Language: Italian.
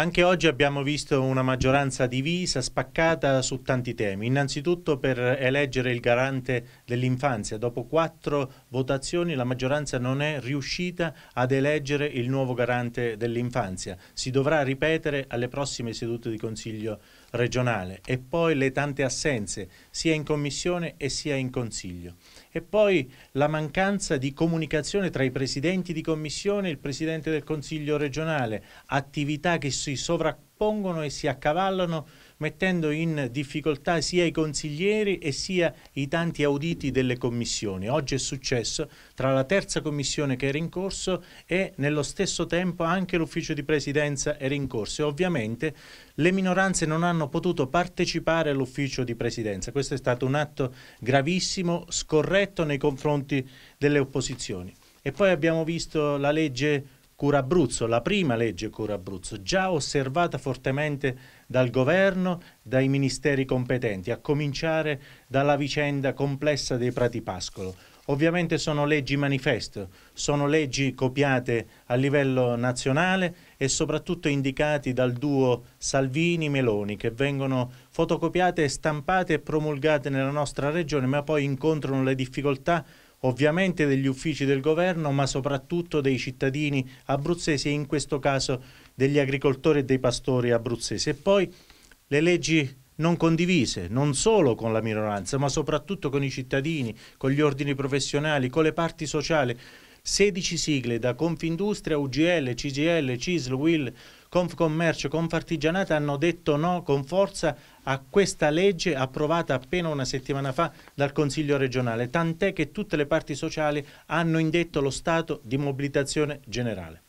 Anche oggi abbiamo visto una maggioranza divisa, spaccata su tanti temi. Innanzitutto per eleggere il garante dell'infanzia. Dopo quattro votazioni la maggioranza non è riuscita ad eleggere il nuovo garante dell'infanzia. Si dovrà ripetere alle prossime sedute di Consiglio regionale. E poi le tante assenze, sia in Commissione e sia in Consiglio. E poi la mancanza di comunicazione tra i presidenti di Commissione e il Presidente del Consiglio regionale. Attività che si si sovrappongono e si accavallano mettendo in difficoltà sia i consiglieri e sia i tanti auditi delle commissioni. Oggi è successo tra la terza commissione che era in corso e nello stesso tempo anche l'ufficio di presidenza era in corso e ovviamente le minoranze non hanno potuto partecipare all'ufficio di presidenza. Questo è stato un atto gravissimo, scorretto nei confronti delle opposizioni. E poi abbiamo visto la legge Cura Abruzzo, la prima legge Cura Abruzzo, già osservata fortemente dal governo, dai ministeri competenti, a cominciare dalla vicenda complessa dei Prati Pascolo. Ovviamente sono leggi manifesto, sono leggi copiate a livello nazionale e soprattutto indicati dal duo Salvini-Meloni che vengono fotocopiate, stampate e promulgate nella nostra regione ma poi incontrano le difficoltà ovviamente degli uffici del governo, ma soprattutto dei cittadini abruzzesi e in questo caso degli agricoltori e dei pastori abruzzesi. E poi le leggi non condivise, non solo con la minoranza, ma soprattutto con i cittadini, con gli ordini professionali, con le parti sociali. 16 sigle da Confindustria, UGL, CGL, CISL, WIL, Confcommercio, Confartigianata hanno detto no con forza a questa legge approvata appena una settimana fa dal Consiglio regionale, tant'è che tutte le parti sociali hanno indetto lo stato di mobilitazione generale.